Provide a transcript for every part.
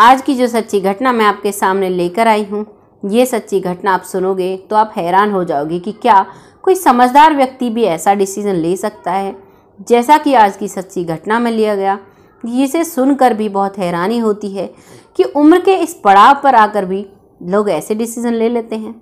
आज की जो सच्ची घटना मैं आपके सामने लेकर आई हूँ ये सच्ची घटना आप सुनोगे तो आप हैरान हो जाओगे कि क्या कोई समझदार व्यक्ति भी ऐसा डिसीज़न ले सकता है जैसा कि आज की सच्ची घटना में लिया गया इसे सुनकर भी बहुत हैरानी होती है कि उम्र के इस पड़ाव पर आकर भी लोग ऐसे डिसीज़न ले लेते हैं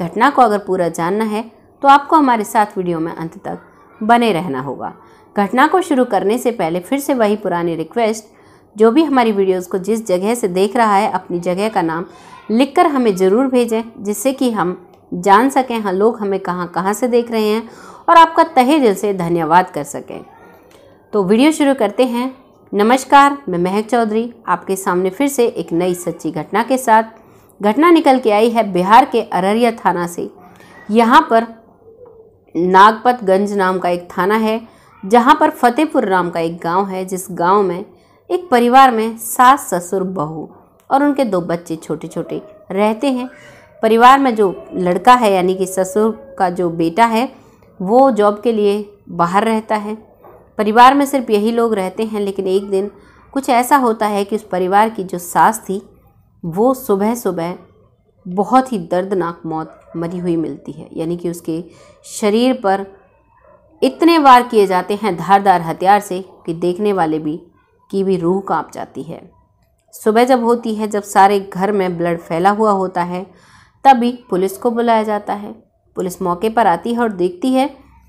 घटना को अगर पूरा जानना है तो आपको हमारे साथ वीडियो में अंत तक बने रहना होगा घटना को शुरू करने से पहले फिर से वही पुरानी रिक्वेस्ट जो भी हमारी वीडियोस को जिस जगह से देख रहा है अपनी जगह का नाम लिखकर हमें ज़रूर भेजें जिससे कि हम जान सकें हाँ लोग हमें कहाँ कहाँ से देख रहे हैं और आपका तहे दिल से धन्यवाद कर सकें तो वीडियो शुरू करते हैं नमस्कार मैं महक चौधरी आपके सामने फिर से एक नई सच्ची घटना के साथ घटना निकल के आई है बिहार के अररिया थाना से यहाँ पर नागपतगंज नाम का एक थाना है जहाँ पर फतेहपुर नाम का एक गांव है जिस गांव में एक परिवार में सास ससुर बहू और उनके दो बच्चे छोटे छोटे रहते हैं परिवार में जो लड़का है यानी कि ससुर का जो बेटा है वो जॉब के लिए बाहर रहता है परिवार में सिर्फ यही लोग रहते हैं लेकिन एक दिन कुछ ऐसा होता है कि उस परिवार की जो सास थी वो सुबह सुबह बहुत ही दर्दनाक मौत मरी हुई मिलती है यानी कि उसके शरीर पर इतने वार किए जाते हैं धारदार हथियार से कि देखने वाले भी की भी रूह कांप जाती है सुबह जब होती है जब सारे घर में ब्लड फैला हुआ होता है तभी पुलिस को बुलाया जाता है पुलिस मौके पर आती है और देखती है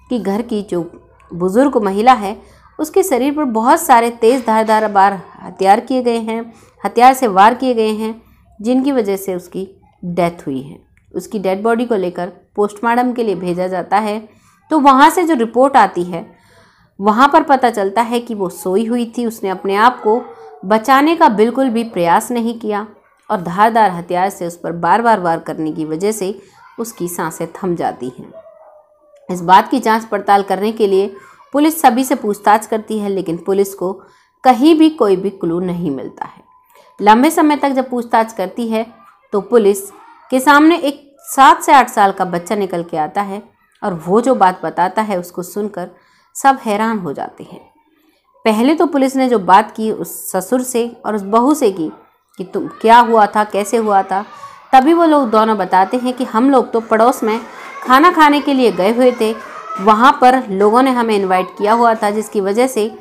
कि घर की जो बुज़ुर्ग महिला है उसके शरीर पर बहुत सारे तेज़ धारदार बार हथियार किए गए हैं हथियार से वार किए गए हैं जिनकी वजह से उसकी डेथ हुई है उसकी डेड बॉडी को लेकर पोस्टमार्टम के लिए भेजा जाता है तो वहाँ से जो रिपोर्ट आती है वहाँ पर पता चलता है कि वो सोई हुई थी उसने अपने आप को बचाने का बिल्कुल भी प्रयास नहीं किया और धारदार हथियार से उस पर बार बार वार करने की वजह से उसकी सांसें थम जाती हैं इस बात की जांच पड़ताल करने के लिए पुलिस सभी से पूछताछ करती है लेकिन पुलिस को कहीं भी कोई भी क्लू नहीं मिलता है लंबे समय तक जब पूछताछ करती है तो पुलिस के सामने एक सात से आठ साल का बच्चा निकल के आता है और वो जो बात बताता है उसको सुनकर सब हैरान हो जाते हैं पहले तो पुलिस ने जो बात की उस ससुर से और उस बहू से की कि तुम क्या हुआ था कैसे हुआ था तभी वो लोग दोनों बताते हैं कि हम लोग तो पड़ोस में खाना खाने के लिए गए हुए थे वहाँ पर लोगों ने हमें इनवाइट किया हुआ था जिसकी वजह से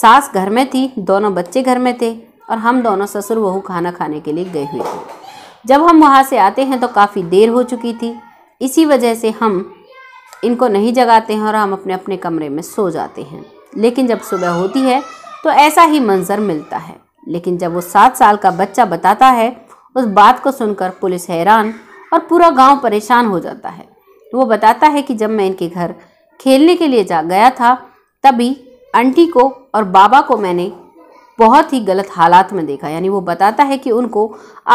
सास घर में थी दोनों बच्चे घर में थे और हम दोनों ससुर बहू खाना खाने के लिए गए हुए थे जब हम वहाँ से आते हैं तो काफ़ी देर हो चुकी थी इसी वजह से हम इनको नहीं जगाते हैं और हम अपने अपने कमरे में सो जाते हैं लेकिन जब सुबह होती है तो ऐसा ही मंजर मिलता है लेकिन जब वो सात साल का बच्चा बताता है उस बात को सुनकर पुलिस हैरान और पूरा गांव परेशान हो जाता है वो बताता है कि जब मैं इनके घर खेलने के लिए जा गया था तभी आंटी को और बाबा को मैंने बहुत ही गलत हालात में देखा यानी वो बताता है कि उनको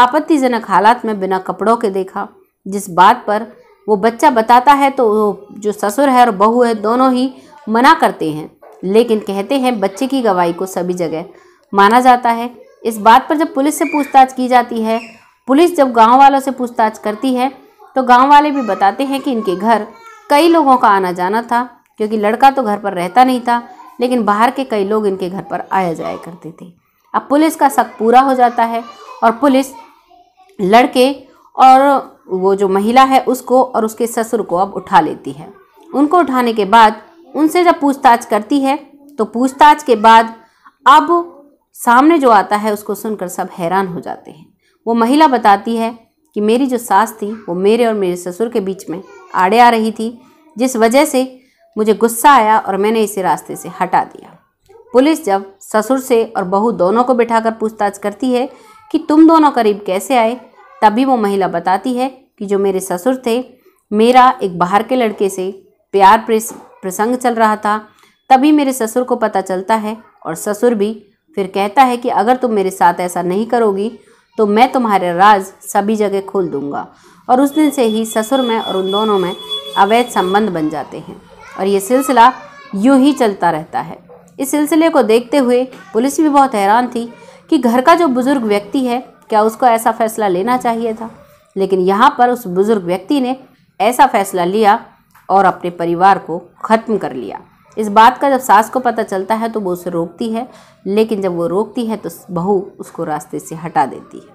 आपत्तिजनक हालात में बिना कपड़ों के देखा जिस बात पर वो बच्चा बताता है तो जो ससुर है और बहू है दोनों ही मना करते हैं लेकिन कहते हैं बच्चे की गवाही को सभी जगह माना जाता है इस बात पर जब पुलिस से पूछताछ की जाती है पुलिस जब गांव वालों से पूछताछ करती है तो गांव वाले भी बताते हैं कि इनके घर कई लोगों का आना जाना था क्योंकि लड़का तो घर पर रहता नहीं था लेकिन बाहर के कई लोग इनके घर पर आया जाया करते थे अब पुलिस का शक पूरा हो जाता है और पुलिस लड़के और वो जो महिला है उसको और उसके ससुर को अब उठा लेती है उनको उठाने के बाद उनसे जब पूछताछ करती है तो पूछताछ के बाद अब सामने जो आता है उसको सुनकर सब हैरान हो जाते हैं वो महिला बताती है कि मेरी जो सास थी वो मेरे और मेरे ससुर के बीच में आड़े आ रही थी जिस वजह से मुझे गुस्सा आया और मैंने इसे रास्ते से हटा दिया पुलिस जब ससुर से और बहू दोनों को बिठाकर पूछताछ करती है कि तुम दोनों करीब कैसे आए तभी वो महिला बताती है कि जो मेरे ससुर थे मेरा एक बाहर के लड़के से प्यार प्रसंग चल रहा था तभी मेरे ससुर को पता चलता है और ससुर भी फिर कहता है कि अगर तुम मेरे साथ ऐसा नहीं करोगी तो मैं तुम्हारे राज सभी जगह खोल दूंगा और उस दिन से ही ससुर में और उन दोनों में अवैध संबंध बन जाते हैं और ये सिलसिला यूं ही चलता रहता है इस सिलसिले को देखते हुए पुलिस भी बहुत हैरान थी कि घर का जो बुज़ुर्ग व्यक्ति है क्या उसको ऐसा फैसला लेना चाहिए था लेकिन यहाँ पर उस बुज़ुर्ग व्यक्ति ने ऐसा फैसला लिया और अपने परिवार को ख़त्म कर लिया इस बात का जब सास को पता चलता है तो वो उसे रोकती है लेकिन जब वो रोकती है तो बहू उसको रास्ते से हटा देती है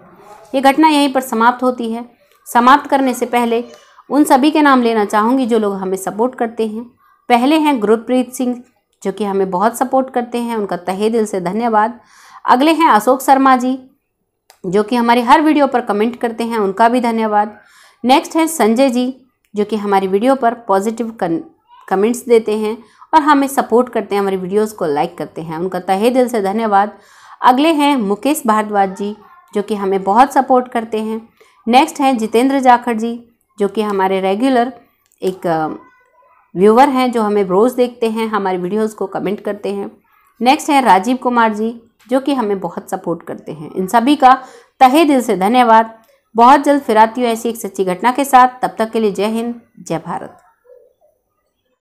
ये घटना यहीं पर समाप्त होती है समाप्त करने से पहले उन सभी के नाम लेना चाहूँगी जो लोग हमें सपोर्ट करते हैं पहले हैं गुरप्रीत सिंह जो कि हमें बहुत सपोर्ट करते हैं उनका तहे दिल से धन्यवाद अगले हैं अशोक शर्मा जी जो कि हमारी हर वीडियो पर कमेंट करते हैं उनका भी धन्यवाद नेक्स्ट है संजय जी जो कि हमारी वीडियो पर पॉजिटिव कमेंट्स देते हैं और हमें सपोर्ट करते हैं हमारी वीडियोस को लाइक करते हैं उनका तहे दिल से धन्यवाद अगले हैं मुकेश भारद्वाज जी जो कि हमें बहुत सपोर्ट करते हैं नेक्स्ट हैं जितेंद्र जाखड़ जी जो कि हमारे रेगुलर एक व्यूवर हैं जो हमें रोज़ देखते हैं हमारी वीडियोज़ को कमेंट करते हैं नेक्स्ट हैं राजीव कुमार जी जो कि हमें बहुत सपोर्ट करते हैं इन सभी का तहे दिल से धन्यवाद बहुत जल्द फिर आती हूँ ऐसी एक सच्ची घटना के साथ तब तक के लिए जय हिंद जय भारत